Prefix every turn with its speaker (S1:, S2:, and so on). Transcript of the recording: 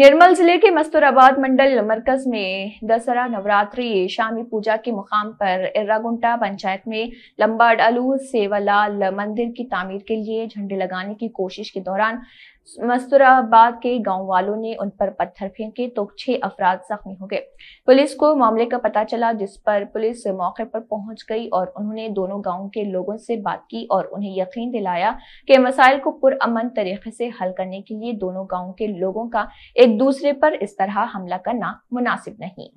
S1: निर्मल जिले के मस्तूराबाद मंडल मरकज में दशहरा नवरात्रि शामी पूजा के मुकाम पर इर्रागुंटा पंचायत में लंबा डालू सेवालाल मंदिर की तामीर के लिए झंडे लगाने की कोशिश के दौरान मस्तूराबाद के गांव वालों ने उन पर पत्थर फेंके तो छह अफराद जख्मी हो गए पुलिस को मामले का पता चला जिस पर पुलिस मौके पर पहुंच गई और उन्होंने दोनों गांव के लोगों से बात की और उन्हें यकीन दिलाया कि मसाइल को पुरअमन तरीके से हल करने के लिए दोनों गाँव के लोगों का एक एक दूसरे पर इस तरह हमला करना मुनासिब नहीं